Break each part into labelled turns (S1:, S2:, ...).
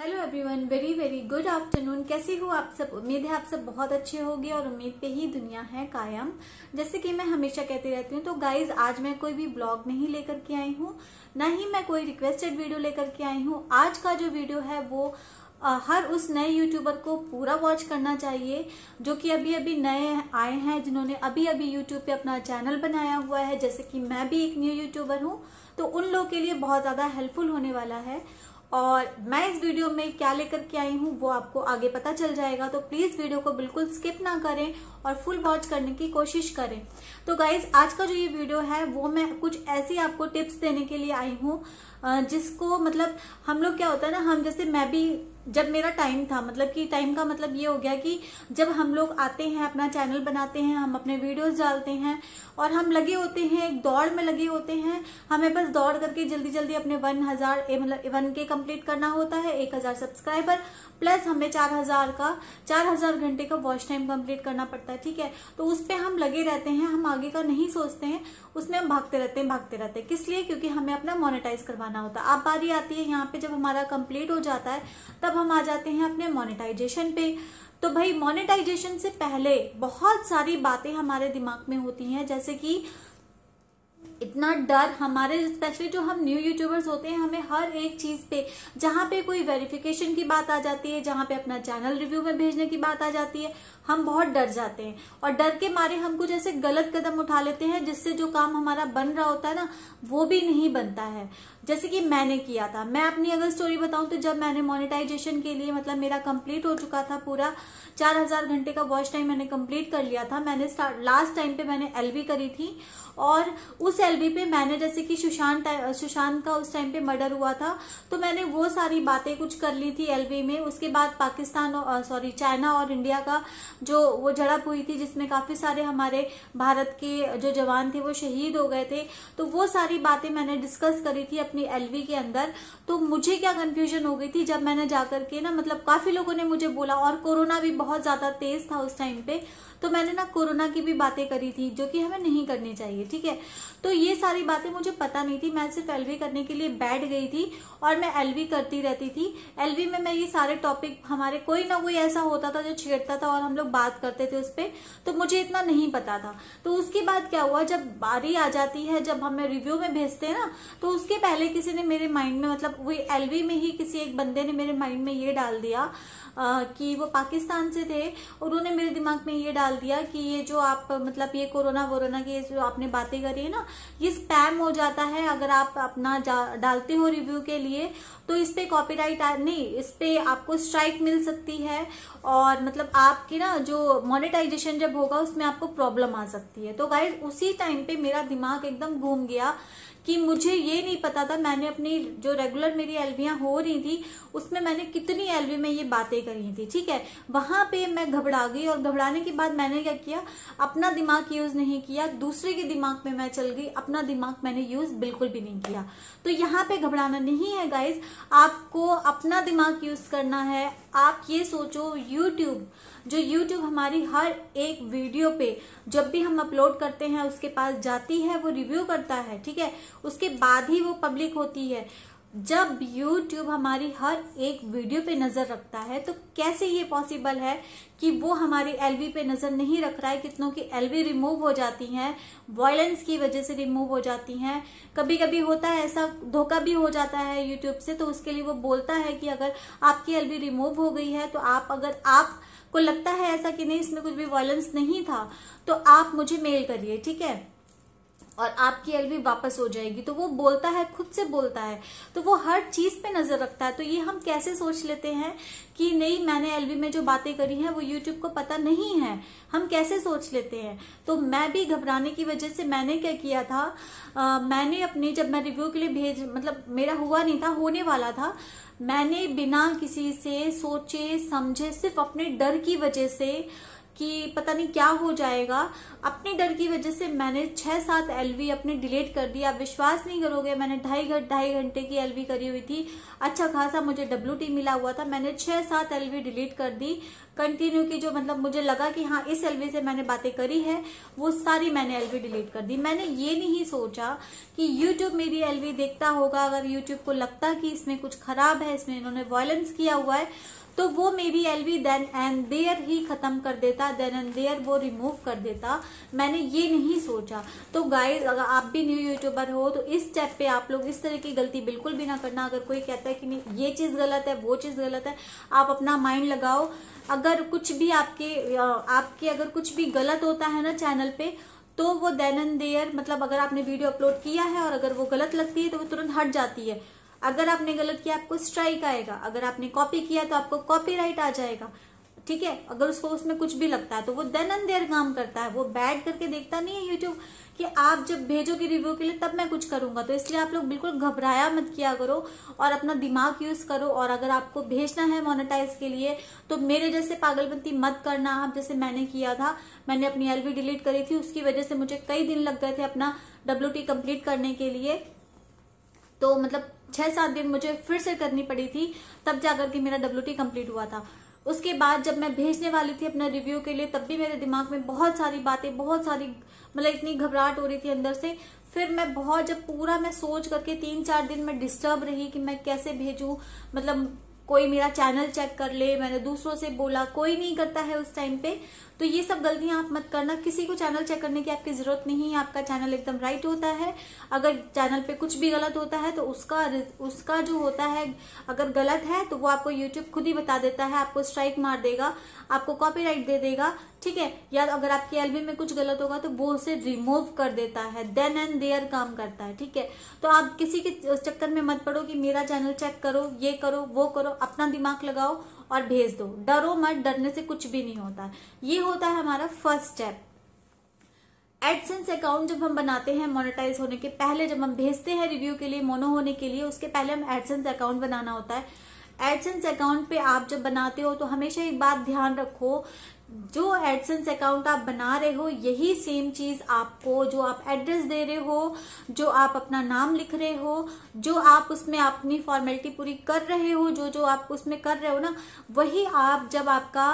S1: hello everyone very very good afternoon कैसे हो आप सब उम्मीद है आप सब बहुत अच्छे होंगे और उम्मीद पे ही दुनिया है कायम जैसे कि मैं हमेशा कहती रहती हूँ तो गाइज आज मैं कोई भी ब्लॉग नहीं लेकर के आई हूँ ना ही मैं कोई रिक्वेस्टेड वीडियो लेकर के आई हूँ आज का जो वीडियो है वो हर उस नए यूट्यूबर को पूरा वॉच करना चाहिए जो कि अभी अभी नए आए हैं जिन्होंने अभी अभी यूट्यूब पे अपना चैनल बनाया हुआ है जैसे कि मैं भी एक न्यू यूट्यूबर हूँ तो उन लोगों के लिए बहुत ज़्यादा हेल्पफुल होने वाला है और मैं इस वीडियो में क्या लेकर के आई हूँ वो आपको आगे पता चल जाएगा तो प्लीज वीडियो को बिल्कुल स्किप ना करें और फुल वॉच करने की कोशिश करें तो गाइज आज का जो ये वीडियो है वो मैं कुछ ऐसी आपको टिप्स देने के लिए आई हूँ जिसको मतलब हम लोग क्या होता है ना हम जैसे मैं भी जब मेरा टाइम था मतलब कि टाइम का मतलब ये हो गया कि जब हम लोग आते हैं अपना चैनल बनाते हैं हम अपने वीडियोस डालते हैं और हम लगे होते हैं एक दौड़ में लगे होते हैं हमें बस दौड़ करके जल्दी जल्दी अपने वन हजार मतलब वन के कंप्लीट करना होता है एक हजार सब्सक्राइबर प्लस हमें चार हजार का चार हजार घंटे का वॉच टाइम कंप्लीट करना पड़ता है ठीक है तो उस पर हम लगे रहते हैं हम आगे का नहीं सोचते हैं उसमें हम भागते रहते हैं भागते रहते हैं किस लिए क्योंकि हमें अपना मोनिटाइज करवाना होता है आप बारी आती है यहाँ पे जब हमारा कंप्लीट हो जाता है तब अब हम आ जाते हैं अपने मोनेटाइजेशन पे तो भाई मोनेटाइजेशन से पहले बहुत सारी बातें हमारे दिमाग में होती हैं जैसे कि इतना डर हमारे स्पेशली जो हम न्यू यूट्यूबर्स होते हैं हमें हर एक चीज़ पे जहां पे कोई वेरिफिकेशन की बात आ जाती है जहां पे अपना चैनल रिव्यू में भेजने की बात आ जाती है हम बहुत डर जाते हैं और डर के मारे हम कुछ ऐसे गलत कदम उठा लेते हैं जिससे जो काम हमारा बन रहा होता है ना वो भी नहीं बनता है जैसे कि मैंने किया था मैं अपनी अगर स्टोरी बताऊं तो जब मैंने मोनेटाइजेशन के लिए मतलब मेरा कंप्लीट हो चुका था पूरा चार हजार घंटे का वॉच टाइम मैंने कंप्लीट कर लिया था मैंने लास्ट टाइम पे मैंने एलवी करी थी और उस एल एलबी पे मैंने जैसे कि सुशांत सुशांत का उस टाइम पे मर्डर हुआ था तो मैंने वो सारी बातें कुछ कर ली थी एलबी में उसके बाद पाकिस्तान सॉरी चाइना और इंडिया का जो वो झड़प हुई थी जिसमें काफी सारे हमारे भारत के जो जवान थे वो शहीद हो गए थे तो वो सारी बातें मैंने डिस्कस करी थी अपनी एलवी के अंदर तो मुझे क्या कंफ्यूजन हो गई थी जब मैंने जाकर के ना मतलब काफी लोगों ने मुझे बोला और कोरोना भी बहुत ज्यादा तेज था उस टाइम पे तो मैंने ना कोरोना की भी बातें करी थी जो कि हमें नहीं करनी चाहिए ठीक है तो ये सारी बातें मुझे पता नहीं थी मैं सिर्फ एलवी करने के लिए बैठ गई थी और मैं एलवी करती रहती थी एलवी में मैं ये सारे टॉपिक हमारे कोई ना कोई ऐसा होता था जो छेड़ता था और हम लोग बात करते थे उस पर तो मुझे इतना नहीं पता था तो उसके बाद क्या हुआ जब बारी आ जाती है जब हमें रिव्यू में भेजते हैं ना तो उसके पहले किसी ने मेरे माइंड में मतलब वही एलवी में ही किसी एक बंदे ने मेरे माइंड में ये डाल दिया आ, कि वो पाकिस्तान से थे और उन्होंने मेरे दिमाग में ये डाल डाल दिया कि ये जो आप मतलब ये कोरोना वोरोना की जो आपने बातें करी है ना ये स्पैम हो जाता है अगर आप अपना डालते हो रिव्यू के लिए तो इस पर कॉपी राइट नहीं इस पर आपको स्ट्राइक मिल सकती है और मतलब आपकी ना जो मोनिटाइजेशन जब होगा उसमें आपको प्रॉब्लम आ सकती है तो गाइज उसी टाइम पे मेरा दिमाग एकदम घूम गया कि मुझे ये नहीं पता था मैंने अपनी जो रेगुलर मेरी एलवियां हो रही थी उसमें मैंने कितनी एलवी में ये बातें करी थी ठीक है वहां पे मैं घबरा गई और घबराने के बाद मैंने क्या किया अपना दिमाग यूज़ नहीं किया दूसरे के दिमाग में मैं चल गई अपना दिमाग मैंने यूज़ बिल्कुल भी नहीं किया तो यहाँ पे घबराना नहीं है गाइज आपको अपना दिमाग यूज़ करना है आप ये सोचो यूट्यूब जो यूट्यूब हमारी हर एक वीडियो पे जब भी हम अपलोड करते हैं उसके पास जाती है वो रिव्यू करता है ठीक है उसके बाद ही वो पब्लिक होती है जब YouTube हमारी हर एक वीडियो पे नज़र रखता है तो कैसे ये पॉसिबल है कि वो हमारी एल पे नज़र नहीं रख रहा है कितनों की एल रिमूव हो जाती हैं वॉयलेंस की वजह से रिमूव हो जाती हैं कभी कभी होता है ऐसा धोखा भी हो जाता है यूट्यूब से तो उसके लिए वो बोलता है कि अगर आपकी एल रिमूव हो गई है तो आप अगर आप को लगता है ऐसा कि नहीं इसमें कुछ भी वॉयलेंस नहीं था तो आप मुझे मेल करिए ठीक है और आपकी एलवी वापस हो जाएगी तो वो बोलता है खुद से बोलता है तो वो हर चीज पे नजर रखता है तो ये हम कैसे सोच लेते हैं कि नहीं मैंने एलवी में जो बातें करी हैं वो यूट्यूब को पता नहीं है हम कैसे सोच लेते हैं तो मैं भी घबराने की वजह से मैंने क्या किया था आ, मैंने अपने जब मैं रिव्यू के लिए भेज मतलब मेरा हुआ नहीं था होने वाला था मैंने बिना किसी से सोचे समझे सिर्फ अपने डर की वजह से कि पता नहीं क्या हो जाएगा अपने डर की वजह से मैंने छः सात एलवी अपने डिलीट कर दी आप विश्वास नहीं करोगे मैंने ढाई घंटे ढाई घंटे की एलवी करी हुई थी अच्छा खासा मुझे डब्ल्यू मिला हुआ था मैंने छः सात एलवी डिलीट कर दी कंटिन्यू की जो मतलब मुझे लगा कि हाँ इस एलवी से मैंने बातें करी है वो सारी मैंने एलवी डिलीट कर दी मैंने ये नहीं सोचा कि यूट्यूब मेरी एलवी देखता होगा अगर यूट्यूब को लगता कि इसमें कुछ खराब है इसमें इन्होंने वॉयलेंस किया हुआ है तो वो मेरी एलवी देन एंड देयर ही खत्म कर देता देन एंड देयर वो रिमूव कर देता मैंने ये नहीं सोचा तो गाइज अगर आप भी न्यू यूट्यूबर हो तो इस स्टेप पे आप लोग इस तरह की गलती बिल्कुल भी ना करना अगर कोई कहता है कि नहीं ये चीज गलत है वो चीज गलत है आप अपना माइंड लगाओ अगर कुछ भी आपके आपके अगर कुछ भी गलत होता है ना चैनल पे तो वो देन एंड देयर मतलब अगर आपने वीडियो अपलोड किया है और अगर वो गलत लगती है तो वो तुरंत हट जाती है अगर आपने गलत किया आपको स्ट्राइक आएगा अगर आपने कॉपी किया तो आपको कॉपीराइट आ जाएगा ठीक है अगर उसको उसमें कुछ भी लगता है तो वो देन एंड देयर काम करता है वो बैठ करके देखता नहीं है यूट्यूब कि आप जब भेजोगे रिव्यू के लिए तब मैं कुछ करूँगा तो इसलिए आप लोग बिल्कुल घबराया मत किया करो और अपना दिमाग यूज़ करो और अगर आपको भेजना है मोनेटाइज के लिए तो मेरे जैसे पागलपंती मत करना आप जैसे मैंने किया था मैंने अपनी एल डिलीट करी थी उसकी वजह से मुझे कई दिन लग गए थे अपना डब्ल्यू टी कंप्लीट करने के लिए तो मतलब छह सात दिन मुझे फिर से करनी पड़ी थी तब जाकर के मेरा डब्ल्यू टी कम्प्लीट हुआ था उसके बाद जब मैं भेजने वाली थी अपना रिव्यू के लिए तब भी मेरे दिमाग में बहुत सारी बातें बहुत सारी मतलब इतनी घबराहट हो रही थी अंदर से फिर मैं बहुत जब पूरा मैं सोच करके तीन चार दिन मैं डिस्टर्ब रही कि मैं कैसे भेजूँ मतलब कोई मेरा चैनल चेक कर ले मैंने दूसरों से बोला कोई नहीं करता है उस टाइम पे तो ये सब गलतियां आप मत करना किसी को चैनल चेक करने की आपकी ज़रूरत नहीं है आपका चैनल एकदम राइट होता है अगर चैनल पे कुछ भी गलत होता है तो उसका उसका जो होता है अगर गलत है तो वो आपको यूट्यूब खुद ही बता देता है आपको स्ट्राइक मार देगा आपको कॉपी दे देगा ठीक है या अगर आपकी एल्बम में कुछ गलत होगा तो वो उसे रिमूव कर देता है देन एंड देयर काम करता है ठीक है तो आप किसी के चक्कर में मत पड़ो कि मेरा चैनल चेक करो ये करो वो करो अपना दिमाग लगाओ और भेज दो डरो मत डरने से कुछ भी नहीं होता ये होता है हमारा फर्स्ट स्टेप एडसेंस अकाउंट जब हम बनाते हैं मोनेटाइज होने के पहले जब हम भेजते हैं रिव्यू के लिए मोनो होने के लिए उसके पहले हम एडसेंस अकाउंट बनाना होता है एडसेंस अकाउंट पे आप जब बनाते हो तो हमेशा एक बात ध्यान रखो जो एडसेंस अकाउंट आप बना रहे हो यही सेम चीज आपको जो आप एड्रेस दे रहे हो जो आप अपना नाम लिख रहे हो जो आप उसमें अपनी फॉर्मेलिटी पूरी कर रहे हो जो जो आप उसमें कर रहे हो ना वही आप जब आपका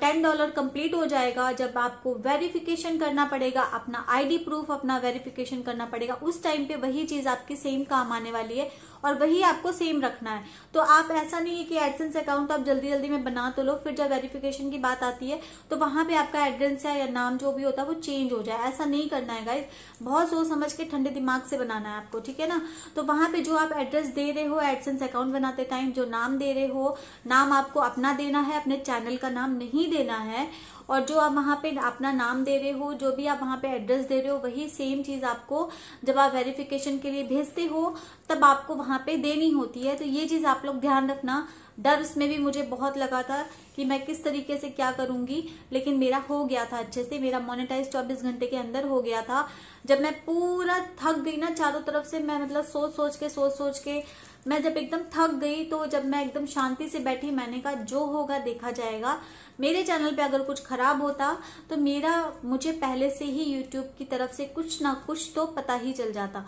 S1: टेन डॉलर कंप्लीट हो जाएगा जब आपको वेरिफिकेशन करना पड़ेगा अपना आईडी प्रूफ अपना वेरिफिकेशन करना पड़ेगा उस टाइम पे वही चीज आपकी सेम काम आने वाली है और वही आपको सेम रखना है तो आप ऐसा नहीं है कि एडसेंस अकाउंट आप जल्दी जल्दी में बना तो लो फिर जब वेरिफिकेशन की बात आती है तो वहां पे आपका एड्रेस या नाम जो भी होता है वो चेंज हो जाए ऐसा नहीं करना है गाइज बहुत सोच समझ के ठंडे दिमाग से बनाना है आपको ठीक है ना तो वहां पे जो आप एड्रेस दे रहे हो एडसेंस अकाउंट बनाते टाइम जो नाम दे रहे हो नाम आपको अपना देना है अपने चैनल का नाम नहीं देना है और जो आप वहाँ पे अपना नाम दे रहे हो जो भी आप वहाँ पे एड्रेस दे रहे हो वही सेम चीज आपको जब आप वेरिफिकेशन के लिए भेजते हो तब आपको वहाँ पे देनी होती है तो ये चीज आप लोग ध्यान रखना डर उसमें भी मुझे बहुत लगा था कि मैं किस तरीके से क्या करूंगी लेकिन मेरा हो गया था अच्छे से मेरा मोनिटाइज 24 घंटे के अंदर हो गया था जब मैं पूरा थक गई ना चारों तरफ से मैं मतलब सोच सोच के सोच सोच के मैं जब एकदम थक गई तो जब मैं एकदम शांति से बैठी मैंने कहा जो होगा देखा जाएगा मेरे चैनल पे अगर कुछ खराब होता तो मेरा मुझे पहले से ही यूट्यूब की तरफ से कुछ ना कुछ तो पता ही चल जाता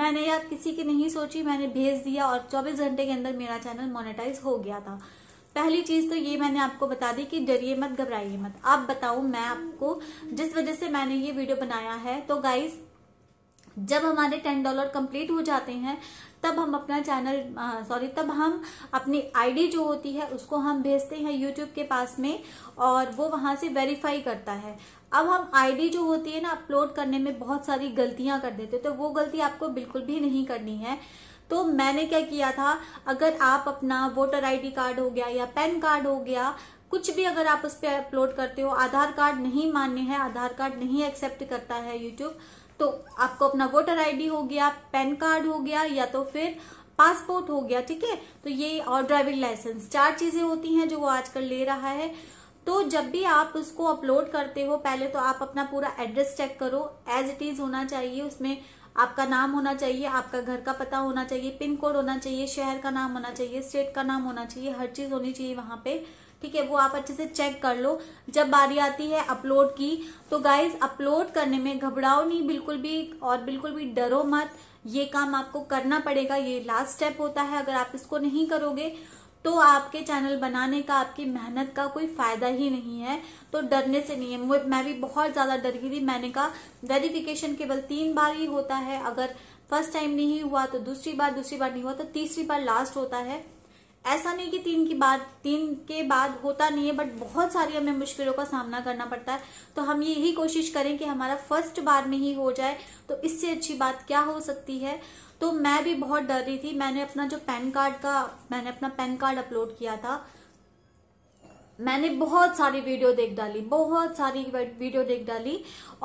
S1: मैंने यार किसी की नहीं सोची मैंने भेज दिया और 24 घंटे के अंदर मेरा चैनल मोनेटाइज हो गया था पहली चीज तो ये मैंने आपको बता दी कि डरिए मत घबराइए मत आप बताओ मैं आपको जिस वजह से मैंने ये वीडियो बनाया है तो गाइज जब हमारे टेन डॉलर कंप्लीट हो जाते हैं तब हम अपना चैनल सॉरी तब हम अपनी आईडी जो होती है उसको हम भेजते हैं यूट्यूब के पास में और वो वहाँ से वेरीफाई करता है अब हम आईडी जो होती है ना अपलोड करने में बहुत सारी गलतियाँ कर देते तो वो गलती आपको बिल्कुल भी नहीं करनी है तो मैंने क्या किया था अगर आप अपना वोटर आईडी कार्ड हो गया या पैन कार्ड हो गया कुछ भी अगर आप उस पर अपलोड करते हो आधार कार्ड नहीं मान्य है आधार कार्ड नहीं एक्सेप्ट करता है यूट्यूब तो आपको अपना वोटर आईडी हो गया पैन कार्ड हो गया या तो फिर पासपोर्ट हो गया ठीक है तो ये और ड्राइविंग लाइसेंस चार चीजें होती हैं जो वो आजकल ले रहा है तो जब भी आप उसको अपलोड करते हो पहले तो आप अपना पूरा एड्रेस चेक करो एज इट इज होना चाहिए उसमें आपका नाम होना चाहिए आपका घर का पता होना चाहिए पिन कोड होना चाहिए शहर का नाम होना चाहिए स्टेट का नाम होना चाहिए हर चीज होनी चाहिए वहां पे ठीक है वो आप अच्छे से चेक कर लो जब बारी आती है अपलोड की तो गाइज अपलोड करने में घबराओ नहीं बिल्कुल भी और बिल्कुल भी डरो मत ये काम आपको करना पड़ेगा ये लास्ट स्टेप होता है अगर आप इसको नहीं करोगे तो आपके चैनल बनाने का आपकी मेहनत का कोई फायदा ही नहीं है तो डरने से नहीं है मैं भी बहुत ज्यादा डर गई थी मैंने कहा वेरिफिकेशन केवल तीन बार ही होता है अगर फर्स्ट टाइम नहीं हुआ तो दूसरी बार दूसरी बार नहीं हुआ तो तीसरी बार लास्ट होता है ऐसा नहीं कि तीन की बात तीन के बाद होता नहीं है बट बहुत सारी हमें मुश्किलों का सामना करना पड़ता है तो हम यही कोशिश करें कि हमारा फर्स्ट बार में ही हो जाए तो इससे अच्छी बात क्या हो सकती है तो मैं भी बहुत डर रही थी मैंने अपना जो पैन कार्ड का मैंने अपना पैन कार्ड अपलोड किया था मैंने बहुत सारी वीडियो देख डाली बहुत सारी वीडियो देख डाली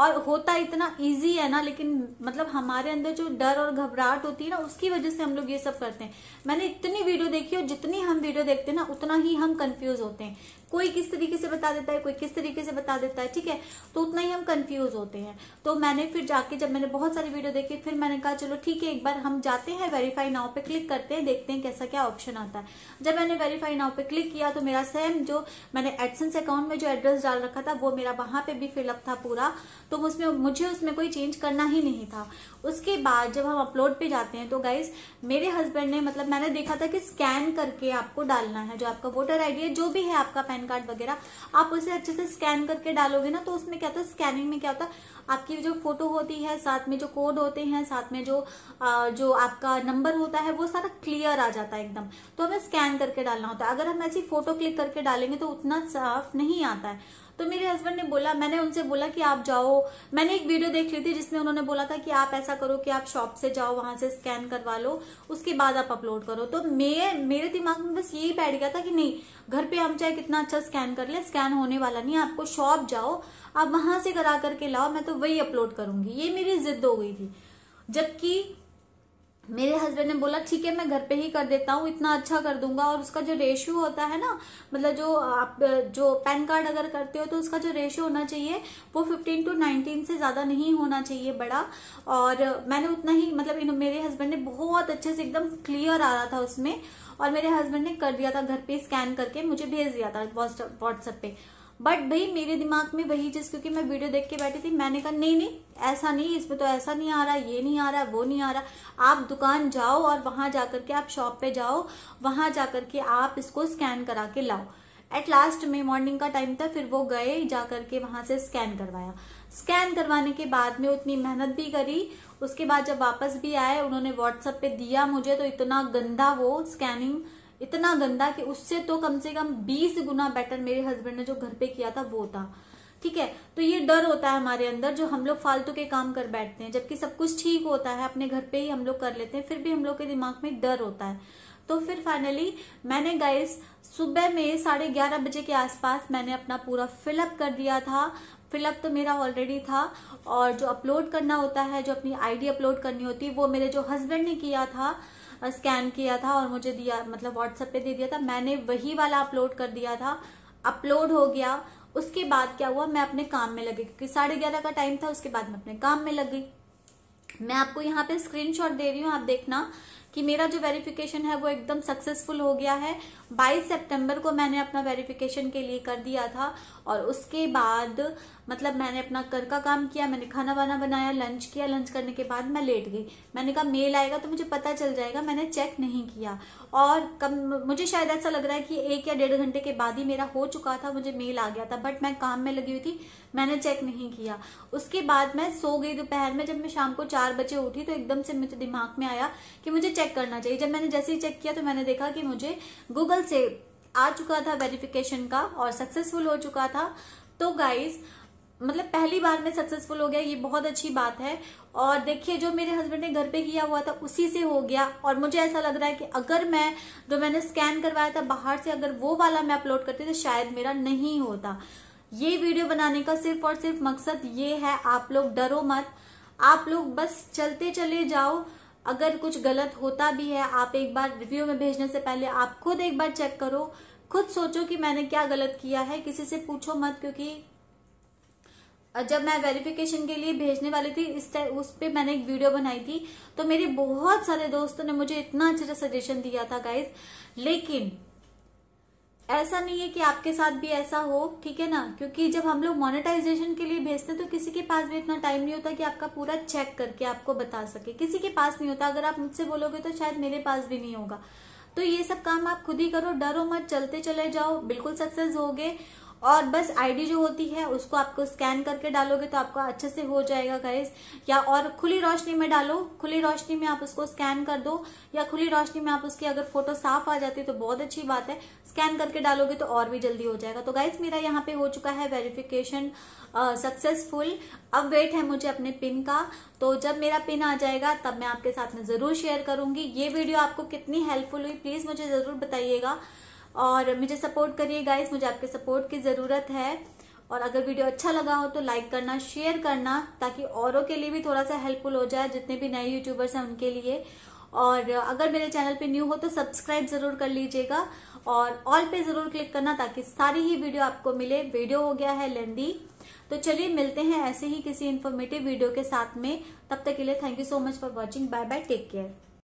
S1: और होता इतना इजी है ना लेकिन मतलब हमारे अंदर जो डर और घबराहट होती है ना उसकी वजह से हम लोग ये सब करते हैं मैंने इतनी वीडियो देखी और जितनी हम वीडियो देखते हैं ना उतना ही हम कंफ्यूज होते हैं कोई किस तरीके से बता देता है कोई किस तरीके से बता देता है ठीक है तो उतना ही हम कंफ्यूज होते हैं तो मैंने फिर जाके जब मैंने बहुत सारी वीडियो देखी फिर मैंने कहा चलो ठीक है एक बार हम जाते हैं वेरीफाई नाव पे क्लिक करते हैं देखते हैं कैसा क्या ऑप्शन आता है जब मैंने वेरीफाई नाव पे क्लिक किया तो मेरा सेम जो मैंने एडसेंस अकाउंट में जो एड्रेस डाल रखा था वो मेरा वहां पर भी फिलअप था पूरा तो उसमें मुझे उसमें कोई चेंज करना ही नहीं था उसके बाद जब हम अपलोड पे जाते हैं तो गाइज मेरे हस्बैंड ने मतलब मैंने देखा था कि स्कैन करके आपको डालना है जो आपका वोटर आईडी है जो भी है आपका पैन पैन कार्ड वगैरह आप उसे अच्छे से स्कैन करके डालोगे ना तो उसमें क्या होता है स्कैनिंग में क्या होता है आपकी जो फोटो होती है साथ में जो कोड होते हैं साथ में जो आ, जो आपका नंबर होता है वो सारा क्लियर आ जाता है एकदम तो हमें स्कैन करके डालना होता है अगर हम ऐसी फोटो क्लिक करके डालेंगे तो उतना साफ नहीं आता है तो मेरे हस्बैंड ने बोला मैंने उनसे बोला कि आप जाओ मैंने एक वीडियो देख ली थी जिसमें उन्होंने बोला था कि आप ऐसा करो कि आप शॉप से जाओ वहां से स्कैन करवा लो उसके बाद आप अपलोड करो तो मैं मेरे दिमाग में बस यही बैठ गया था कि नहीं घर पे हम चाहे कितना अच्छा स्कैन कर ले स्कैन होने वाला नहीं आपको शॉप जाओ आप वहां से करा करके लाओ मैं तो वही अपलोड करूंगी ये मेरी जिद हो गई थी जबकि मेरे हस्बैंड ने बोला ठीक है मैं घर पे ही कर देता हूँ इतना अच्छा कर दूंगा और उसका जो रेशियो होता है ना मतलब जो आप जो पैन कार्ड अगर करते हो तो उसका जो रेशियो होना चाहिए वो 15 टू 19 से ज़्यादा नहीं होना चाहिए बड़ा और मैंने उतना ही मतलब इन मेरे हस्बैंड ने बहुत अच्छे से एकदम क्लियर आ रहा था उसमें और मेरे हस्बैंड ने कर दिया था घर पर स्कैन करके मुझे भेज दिया था व्हाट्सएप पे बट भाई मेरे दिमाग में वही चीज क्योंकि मैं वीडियो देख के बैठी थी मैंने कहा नहीं नहीं ऐसा नहीं इसमें तो ऐसा नहीं आ रहा ये नहीं आ रहा वो नहीं आ रहा आप दुकान जाओ और वहां जाकर के आप शॉप पे जाओ वहां जाकर के आप इसको स्कैन करा के लाओ एट लास्ट में मॉर्निंग का टाइम था फिर वो गए जाकर के वहां से स्कैन करवाया स्कैन करवाने के बाद में उतनी मेहनत भी करी उसके बाद जब वापस भी आए उन्होंने व्हाट्सएप पे दिया मुझे तो इतना गंदा वो स्कैनिंग इतना गंदा कि उससे तो कम से कम बीस गुना बेटर मेरे हस्बैंड ने जो घर पे किया था वो था ठीक है तो ये डर होता है हमारे अंदर जो हम लोग फालतू के काम कर बैठते हैं जबकि सब कुछ ठीक होता है अपने घर पे ही हम लोग कर लेते हैं फिर भी हम लोग के दिमाग में डर होता है तो फिर फाइनली मैंने गाइस सुबह में साढ़े ग्यारह बजे के आसपास मैंने अपना पूरा फिलअप कर दिया था फिलअप तो मेरा ऑलरेडी था और जो अपलोड करना होता है जो अपनी आईडी अपलोड करनी होती है वो मेरे जो हस्बैंड ने किया था स्कैन किया था और मुझे दिया मतलब व्हाट्सएप पे दे दिया था मैंने वही वाला अपलोड कर दिया था अपलोड हो गया उसके बाद क्या हुआ मैं अपने काम में लगी क्योंकि साढ़े ग्यारह का टाइम था उसके बाद मैं अपने काम में लग गई मैं आपको यहाँ पे स्क्रीनशॉट दे रही हूँ आप देखना कि मेरा जो वेरिफिकेशन है वो एकदम सक्सेसफुल हो गया है 22 सितंबर को मैंने अपना वेरिफिकेशन के लिए कर दिया था और उसके बाद मतलब मैंने अपना घर का काम किया मैंने खाना वाना बनाया लंच किया लंच करने के बाद मैं लेट गई मैंने कहा मेल आएगा तो मुझे पता चल जाएगा मैंने चेक नहीं किया और कम मुझे शायद ऐसा लग रहा है कि एक या डेढ़ घंटे के बाद ही मेरा हो चुका था मुझे मेल आ गया था बट मैं काम में लगी हुई थी मैंने चेक नहीं किया उसके बाद मैं सो गई दोपहर में जब मैं शाम को चार बजे उठी तो एकदम से मुझे दिमाग में आया कि मुझे चेक चेक करना चाहिए जब मैंने जैसे ही चेक किया तो मैंने देखा कि मुझे गूगल से आ चुका था वेरिफिकेशन का और सक्सेसफुल हो चुका था तो गाइज मतलब पहली बार में सक्सेसफुल हो गया ये बहुत अच्छी बात है और देखिए जो मेरे हस्बैंड ने घर पे किया हुआ था उसी से हो गया और मुझे ऐसा लग रहा है कि अगर मैं जो मैंने स्कैन करवाया था बाहर से अगर वो वाला मैं अपलोड करती तो शायद मेरा नहीं होता ये वीडियो बनाने का सिर्फ और सिर्फ मकसद ये है आप लोग डरो मत आप लोग बस चलते चले जाओ अगर कुछ गलत होता भी है आप एक बार रिव्यू में भेजने से पहले आप खुद एक बार चेक करो खुद सोचो कि मैंने क्या गलत किया है किसी से पूछो मत क्योंकि जब मैं वेरिफिकेशन के लिए भेजने वाली थी इस उस पर मैंने एक वीडियो बनाई थी तो मेरे बहुत सारे दोस्तों ने मुझे इतना अच्छा सजेशन दिया था गाइज लेकिन ऐसा नहीं है कि आपके साथ भी ऐसा हो ठीक है ना क्योंकि जब हम लोग मोनेटाइजेशन के लिए भेजते हैं तो किसी के पास भी इतना टाइम नहीं होता कि आपका पूरा चेक करके आपको बता सके किसी के पास नहीं होता अगर आप मुझसे बोलोगे तो शायद मेरे पास भी नहीं होगा तो ये सब काम आप खुद ही करो डरो मत चलते चले जाओ बिल्कुल सक्सेस होगे और बस आईडी जो होती है उसको आपको स्कैन करके डालोगे तो आपका अच्छे से हो जाएगा गाइज या और खुली रोशनी में डालो खुली रोशनी में आप उसको स्कैन कर दो या खुली रोशनी में आप उसकी अगर फोटो साफ आ जाती है तो बहुत अच्छी बात है स्कैन करके डालोगे तो और भी जल्दी हो जाएगा तो गाइज मेरा यहाँ पे हो चुका है वेरिफिकेशन सक्सेसफुल uh, अब वेट है मुझे अपने पिन का तो जब मेरा पिन आ जाएगा तब मैं आपके साथ में ज़रूर शेयर करूंगी ये वीडियो आपको कितनी हेल्पफुल हुई प्लीज़ मुझे ज़रूर बताइएगा और मुझे सपोर्ट करिए गाइस मुझे आपके सपोर्ट की ज़रूरत है और अगर वीडियो अच्छा लगा हो तो लाइक करना शेयर करना ताकि औरों के लिए भी थोड़ा सा हेल्पफुल हो जाए जितने भी नए यूट्यूबर्स हैं उनके लिए और अगर मेरे चैनल पे न्यू हो तो सब्सक्राइब ज़रूर कर लीजिएगा और ऑल पे ज़रूर क्लिक करना ताकि सारी ही वीडियो आपको मिले वीडियो हो गया है लेंदी तो चलिए मिलते हैं ऐसे ही किसी इन्फॉर्मेटिव वीडियो के साथ में तब तक के लिए thank you so much for watching bye bye take care